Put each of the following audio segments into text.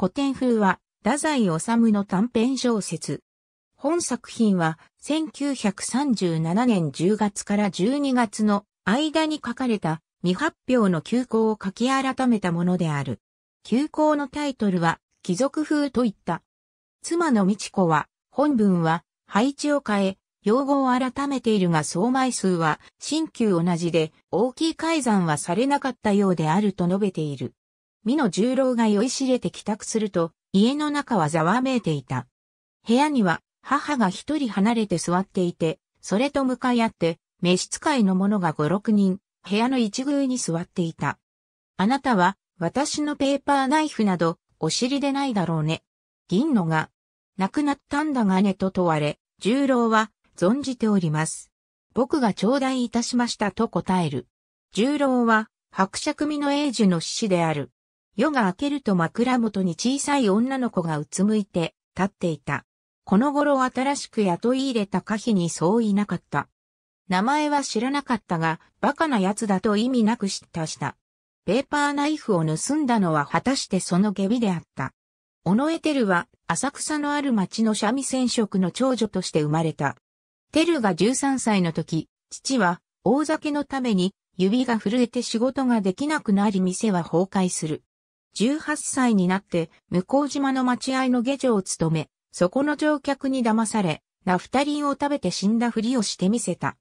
古典風は、太宰治の短編小説。本作品は、1937年10月から12月の間に書かれた未発表の休校を書き改めたものである。休校のタイトルは、貴族風といった。妻の美智子は、本文は、配置を変え、用語を改めているが総枚数は、新旧同じで、大きい改ざんはされなかったようであると述べている。美の重郎が酔いしれて帰宅すると、家の中はざわめいていた。部屋には母が一人離れて座っていて、それと向かい合って、召使いの者が五六人、部屋の一宮に座っていた。あなたは、私のペーパーナイフなど、お尻でないだろうね。銀のが、亡くなったんだがねと問われ、重郎は、存じております。僕が頂戴いたしましたと答える。重郎は、伯爵美の英樹の死である。夜が明けると枕元に小さい女の子がうつむいて立っていた。この頃新しく雇い入れた可否にそういなかった。名前は知らなかったが、バカな奴だと意味なく知ったした。ペーパーナイフを盗んだのは果たしてその下痢であった。オノエテルは浅草のある町の三味線職の長女として生まれた。テルが13歳の時、父は大酒のために指が震えて仕事ができなくなり店は崩壊する。18歳になって向島の待合の下女を務め、そこの乗客に騙され、ナフタリンを食べて死んだふりをしてみせた。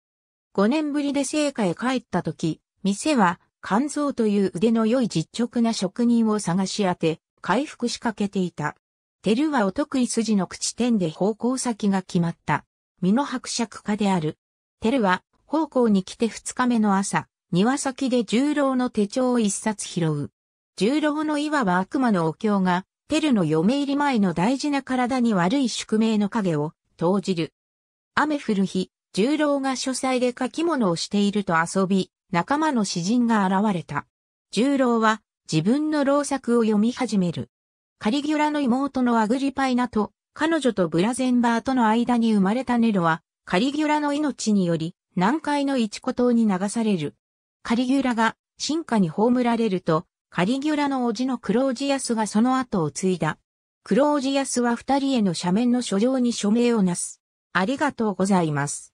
5年ぶりで成果へ帰った時、店は肝臓という腕の良い実直な職人を探し当て、回復しかけていた。テルはお得意筋の口点で方向先が決まった。身の伯爵家である。テルは、方向に来て2日目の朝、庭先で重郎の手帳を一冊拾う。十郎のいわば悪魔のお経が、テルの嫁入り前の大事な体に悪い宿命の影を投じる。雨降る日、十郎が書斎で書き物をしていると遊び、仲間の詩人が現れた。十郎は自分の老作を読み始める。カリギュラの妹のアグリパイナと、彼女とブラゼンバーとの間に生まれたネロは、カリギュラの命により、南海の一孤島に流される。カリギュラが、進化に葬られると、カリギュラの叔父のクロージアスがその後を継いだ。クロージアスは二人への斜面の書状に署名をなす。ありがとうございます。